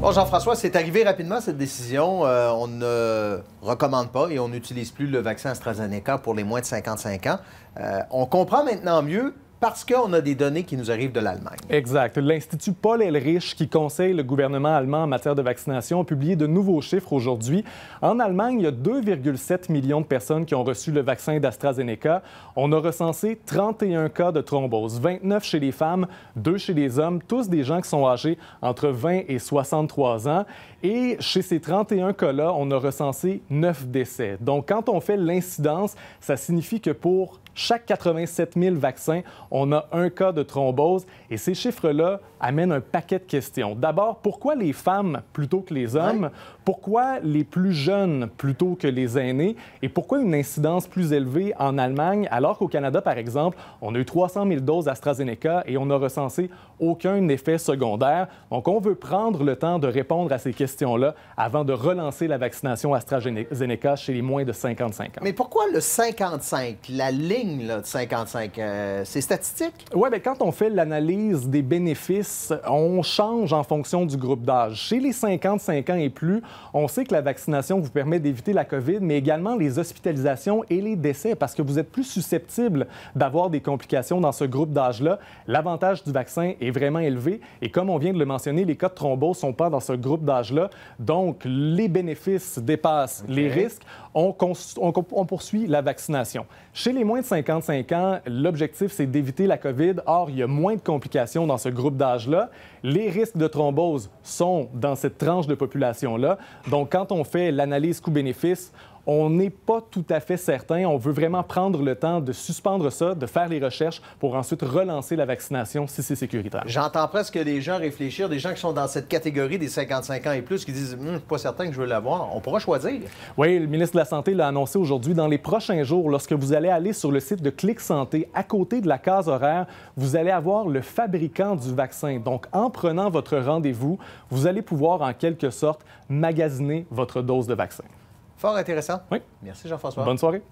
Bon, Jean-François, c'est arrivé rapidement cette décision. Euh, on ne recommande pas et on n'utilise plus le vaccin AstraZeneca pour les moins de 55 ans. Euh, on comprend maintenant mieux parce qu'on a des données qui nous arrivent de l'Allemagne. Exact. L'Institut Paul Elrich, qui conseille le gouvernement allemand en matière de vaccination, a publié de nouveaux chiffres aujourd'hui. En Allemagne, il y a 2,7 millions de personnes qui ont reçu le vaccin d'AstraZeneca. On a recensé 31 cas de thrombose, 29 chez les femmes, 2 chez les hommes, tous des gens qui sont âgés entre 20 et 63 ans. Et chez ces 31 cas-là, on a recensé 9 décès. Donc, quand on fait l'incidence, ça signifie que pour chaque 87 000 vaccins, on a un cas de thrombose et ces chiffres-là amènent un paquet de questions. D'abord, pourquoi les femmes plutôt que les hommes? Pourquoi les plus jeunes plutôt que les aînés? Et pourquoi une incidence plus élevée en Allemagne alors qu'au Canada, par exemple, on a eu 300 000 doses AstraZeneca et on n'a recensé aucun effet secondaire? Donc, on veut prendre le temps de répondre à ces questions-là avant de relancer la vaccination AstraZeneca chez les moins de 55 ans. Mais pourquoi le 55, la ligne de 55? Euh, c'est c'est oui, bien, quand on fait l'analyse des bénéfices, on change en fonction du groupe d'âge. Chez les 55 ans et plus, on sait que la vaccination vous permet d'éviter la COVID, mais également les hospitalisations et les décès, parce que vous êtes plus susceptible d'avoir des complications dans ce groupe d'âge-là. L'avantage du vaccin est vraiment élevé, et comme on vient de le mentionner, les cas de thrombose sont pas dans ce groupe d'âge-là, donc les bénéfices dépassent les risques. On, on poursuit la vaccination. Chez les moins de 55 ans, l'objectif, c'est d'éviter la COVID. Or, il y a moins de complications dans ce groupe d'âge-là. Les risques de thrombose sont dans cette tranche de population-là. Donc, quand on fait l'analyse coût-bénéfice, on n'est pas tout à fait certain. On veut vraiment prendre le temps de suspendre ça, de faire les recherches pour ensuite relancer la vaccination si c'est sécuritaire. J'entends presque les gens réfléchir, des gens qui sont dans cette catégorie des 55 ans et plus, qui disent suis hum, pas certain que je veux l'avoir. On pourra choisir. Oui, le ministre de la Santé l'a annoncé aujourd'hui. Dans les prochains jours, lorsque vous allez aller sur le site de Clic Santé, à côté de la case horaire, vous allez avoir le fabricant du vaccin. Donc, en prenant votre rendez-vous, vous allez pouvoir en quelque sorte magasiner votre dose de vaccin. Fort intéressant. Oui. Merci Jean-François. Bonne soirée.